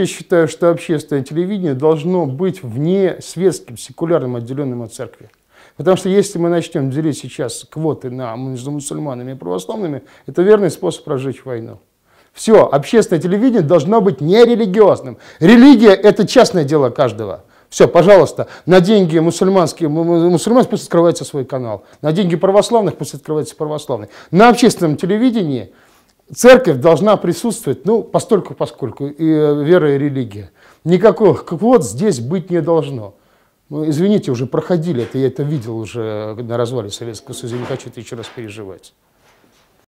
Я считаю, что общественное телевидение должно быть вне светским, секулярным, отделенным от церкви. Потому что если мы начнем делить сейчас квоты на между мусульманами и православными, это верный способ прожечь войну. Все, общественное телевидение должно быть нерелигиозным. Религия – это частное дело каждого. Все, пожалуйста, на деньги мусульманские, мусульман пусть открывается свой канал. На деньги православных пусть открывается православный. На общественном телевидении церковь должна присутствовать, ну, постольку поскольку, и э, вера и религия. Никакого квот здесь быть не должно. Ну, извините, уже проходили это, я это видел уже на развале Советского Союза, не хочу это еще раз переживать.